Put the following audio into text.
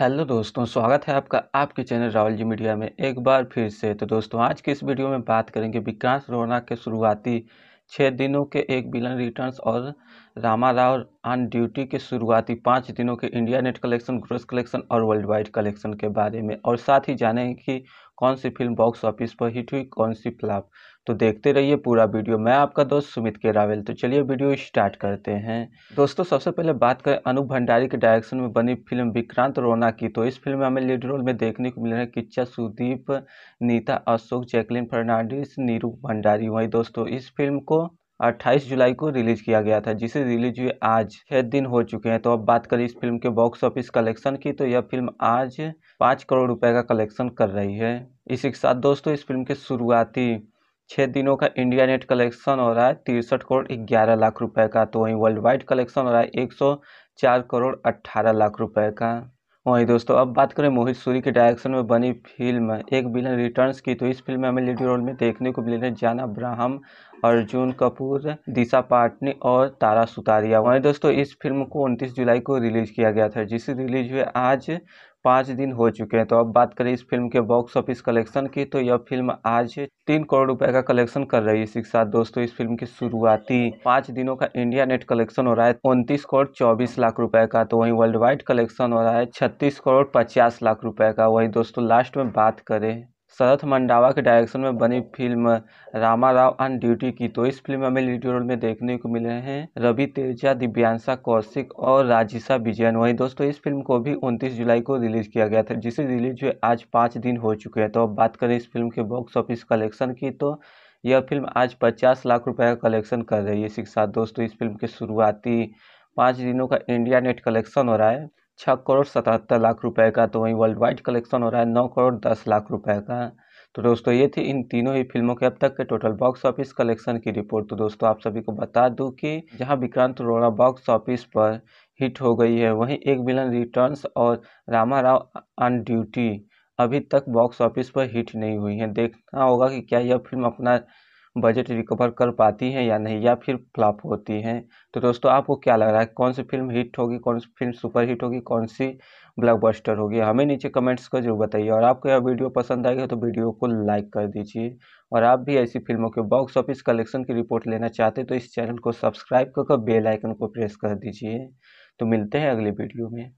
hello दोस्तों स्वागत है आपका आपके चैनल राहुल जी मीडिया में एक बार फिर से तो दोस्तों आज की इस वीडियो में बात करेंगे विकास रोना के शुरुआती छः दिनों के एक बिलन रिटर्न्स और रामा राव ऑन ड्यूटी के शुरुआती पाँच दिनों के India net collection gross collection और वर्ल्ड वाइड कलेक्शन के बारे में और साथ ही जाने कि कौन सी फिल्म बॉक्स ऑफिस पर हिट हुई कौन सी फ्लॉप तो देखते रहिए पूरा वीडियो मैं आपका दोस्त सुमित के रावेल तो चलिए वीडियो स्टार्ट करते हैं दोस्तों सबसे पहले बात करें अनूप भंडारी के डायरेक्शन में बनी फिल्म विक्रांत रोना की तो इस फिल्म में हमें लीड रोल में देखने को मिल रहा है किच्चा सुदीप नीता अशोक जैकलिन फर्नांडिस नीरू भंडारी वहीं दोस्तों इस फिल्म को अट्ठाईस जुलाई को रिलीज किया गया था जिसे रिलीज हुए आज छह दिन हो चुके हैं तो अब बात करें इस फिल्म के बॉक्स ऑफिस कलेक्शन की तो यह फिल्म आज पाँच करोड़ रुपए का कलेक्शन कर रही है इसी के साथ दोस्तों इस फिल्म के शुरुआती छः दिनों का इंडिया नेट कलेक्शन हो रहा है तिरसठ करोड़ ग्यारह लाख रुपए का तो वहीं वर्ल्ड वाइड कलेक्शन हो रहा है एक सौ चार करोड़ अट्ठारह लाख रुपए का वही दोस्तों अब बात करें मोहित सूरी के डायरेक्शन में बनी फिल्म एक बिलन रिटर्न्स की तो इस फिल्म में हमें लीड रोल में देखने को मिले जान अब्राहम अर्जुन कपूर दिशा पाटनी और तारा सुतारिया वहीं दोस्तों इस फिल्म को उनतीस जुलाई को रिलीज किया गया था जिसे रिलीज हुए आज पाँच दिन हो चुके हैं तो अब बात करें इस फिल्म के बॉक्स ऑफिस कलेक्शन की तो यह फिल्म आज तीन करोड़ रुपए का कलेक्शन कर रही है इसके साथ दोस्तों इस फिल्म की शुरुआती पाँच दिनों का इंडिया नेट कलेक्शन हो रहा है उनतीस करोड़ चौबीस लाख रुपए का तो वहीं वर्ल्ड वाइड कलेक्शन हो रहा है छत्तीस करोड़ पचास लाख रुपए का वहीं दोस्तों लास्ट में बात करें शरथ मंडावा के डायरेक्शन में बनी film Rama Rao on duty की तो इस फिल्म हमें लीड रोल में देखने को मिले हैं रवि तेजा दिव्यांशा कौशिक और राजिशा विजयन वहीं दोस्तों इस फिल्म को भी 29 जुलाई को रिलीज किया गया था जिसे रिलीज हुए आज पाँच दिन हो चुके हैं तो अब बात करें इस फिल्म के बॉक्स ऑफिस कलेक्शन की तो यह फिल्म आज पचास लाख रुपये का कलेक्शन कर रही है इसी के साथ दोस्तों इस फिल्म के शुरुआती पाँच दिनों का इंडिया नेट कलेक्शन हो रहा है छः करोड़ सतहत्तर लाख रुपए का तो वहीं वर्ल्ड वाइड कलेक्शन हो रहा है नौ करोड़ दस लाख रुपए का तो दोस्तों ये थी इन तीनों ही फिल्मों के अब तक के टोटल बॉक्स ऑफिस कलेक्शन की रिपोर्ट तो दोस्तों आप सभी को बता दूं कि जहां विक्रांत अरोड़ा बॉक्स ऑफिस पर हिट हो गई है वहीं एक विलन रिटर्न्स और रामा राव ऑन ड्यूटी अभी तक बॉक्स ऑफिस पर हिट नहीं हुई है देखना होगा कि क्या यह फिल्म अपना बजट रिकवर कर पाती हैं या नहीं या फिर फ्लॉप होती हैं तो दोस्तों आपको क्या लग रहा है कौन सी फिल्म हिट होगी कौन सी फिल्म सुपर हिट होगी कौन सी ब्लॉकबस्टर होगी हमें नीचे कमेंट्स का जरूर बताइए और आपको यह वीडियो पसंद आएगा तो वीडियो को लाइक कर दीजिए और आप भी ऐसी फिल्मों के बॉक्स ऑफिस कलेक्शन की रिपोर्ट लेना चाहते हैं तो इस चैनल को सब्सक्राइब कर बेल आइकन को प्रेस कर दीजिए तो मिलते हैं अगले वीडियो में